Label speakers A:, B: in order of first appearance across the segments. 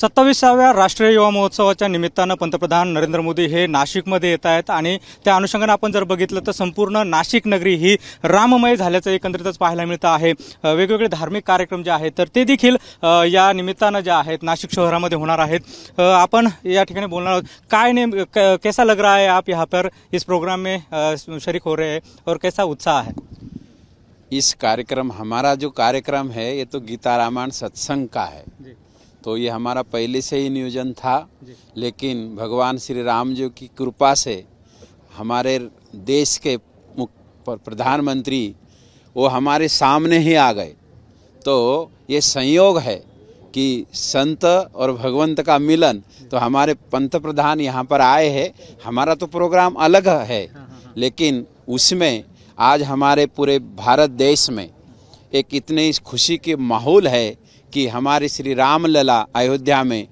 A: सत्तावीसाव्या राष्ट्रीय युवा महोत्सवाच्या निमित्तानं पंतप्रधान नरेंद्र मोदी हे नाशिकमध्ये येत आहेत आणि त्या अनुषंगानं आपण जर बघितलं तर संपूर्ण नाशिक नगरी ही राममय झाल्याचं एकंदरीतच पाहायला मिळतं आहे वेगवेगळे धार्मिक कार्यक्रम जे आहेत तर ते देखील या निमित्तानं जे आहेत नाशिक शहरामध्ये होणार आहेत आपण या ठिकाणी बोलणार आहोत काय नेम कैसा लग रहा है आप यहाँ पर इस प्रोग्राम में शरीक हो रहे हैं और कैसा उत्साह है इस कार्यक्रम हमारा जो कार्यक्रम
B: है ये तो गीता रामायण सत्संग का है तो ये हमारा पहले से ही नियोजन था लेकिन भगवान श्री राम जी की कृपा से हमारे देश के प्रधानमंत्री वो हमारे सामने ही आ गए तो ये संयोग है कि संत और भगवंत का मिलन तो हमारे पंत प्रधान यहाँ पर आए हैं हमारा तो प्रोग्राम अलग है हाँ, हाँ, हाँ। लेकिन उसमें आज हमारे पूरे भारत देश में एक इतने खुशी के माहौल है कि हमारे श्री राम लला अयोध्या में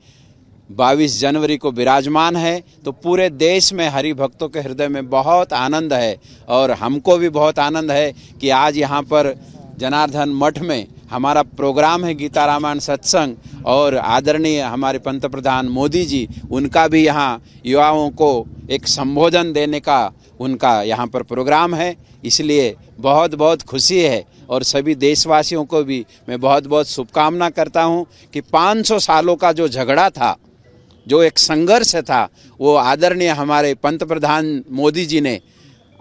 B: 22 जनवरी को विराजमान है तो पूरे देश में हरि भक्तों के हृदय में बहुत आनंद है और हमको भी बहुत आनंद है कि आज यहाँ पर जनार्दन मठ में हमारा प्रोग्राम है गीता रामायण सत्संग और आदरणीय हमारे पंत प्रधान मोदी जी उनका भी यहाँ युवाओं को एक संबोधन देने का उनका यहाँ पर प्रोग्राम है इसलिए बहुत बहुत खुशी है और सभी देशवासियों को भी मैं बहुत बहुत शुभकामना करता हूँ कि 500 सालों का जो झगड़ा था जो एक संघर्ष था वो आदरणीय हमारे पंत प्रधान मोदी जी ने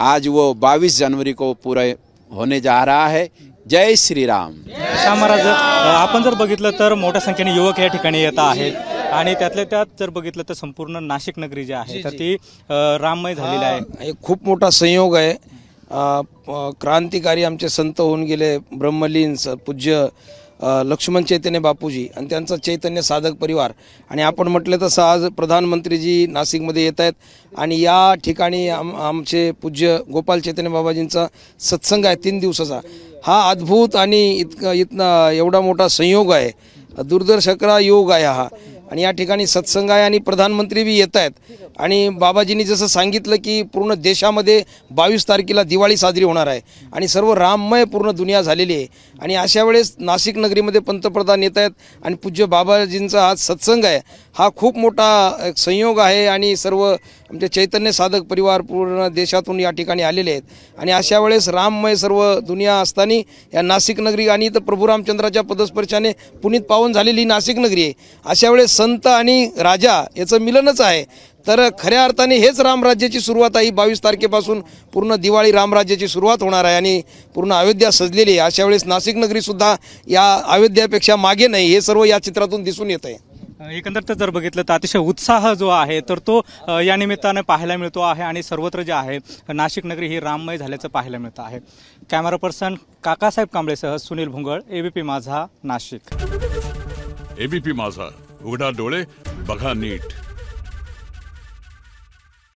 B: आज वो 22 जनवरी को पूरे होने जा रहा है जय श्रीराम अच्छा,
A: महाराज अपन जर बगितर मोटा संख्य में युवक या ये येत जर बगित संपूर्ण नाशिक नगरी जी है ती राममय है खूब मोटा संयोग
C: है क्रांतिकारी आमचे संत होऊन गेले ब्रह्मलीन पूज्य लक्ष्मण चैतन्य बापूजी आणि त्यांचा चैतन्य साधक परिवार आणि आपण म्हटलं तसं आज प्रधानमंत्रीजी नाशिकमध्ये येत आहेत आणि या ठिकाणी आम आमचे पूज्य गोपाल चैतन्य बाबाजींचा सत्संग आहे तीन दिवसाचा हा अद्भुत आणि इतकं इतना एवढा मोठा संयोग आहे दूरदर्शकरा योग आहे हा आणि या ठिकाणी सत्संग आहे आणि प्रधानमंत्री बी येत आहेत आणि बाबाजींनी जसं सांगितलं की पूर्ण देशामध्ये बावीस तारखेला दिवाळी साजरी होणार आहे आणि सर्व राममय पूर्ण दुनिया झालेली आहे आणि अशा वेळेस नाशिक नगरीमध्ये पंतप्रधान येत आहेत आणि पूज्य बाबाजींचा आज सत्संग आहे हा खूप मोठा संयोग आहे आणि सर्व आमचे चैतन्य साधक परिवार पूर्ण देशातून या ठिकाणी आलेले आहेत आणि अशा वेळेस राममय सर्व दुनिया असताना या नाशिक नगरी आणि तर प्रभू रामचंद्राच्या पदस्पर्शाने पुनीत पावन झालेली नाशिक नगरी आहे अशा वेळेस संत आणि राजा याचं मिलनच आहे तर खऱ्या अर्थाने हेच रामराज्याची सुरुवात आहे बावीस तारखेपासून पूर्ण दिवाळी रामराज्याची सुरुवात होणार आहे आणि पूर्ण अयोध्या सजलेली आहे अशा वेळेस नाशिक नगरीसुद्धा या अयोध्यापेक्षा मागे नाही हे सर्व या चित्रातून
A: दिसून येत आहे एकंदरीत जर बघितलं तर अतिशय उत्साह जो आहे तर तो या निमित्तानं पाहायला मिळतो आहे आणि सर्वत्र जे आहे नाशिक नगरी ही राममय झाल्याचं पाहायला मिळतं आहे कॅमेरा पर्सन काकासाहेब कांबळेसह सुनील भुंगळ एबीपी माझा नाशिक एबीपी माझा उघडा डोळे बघा नीट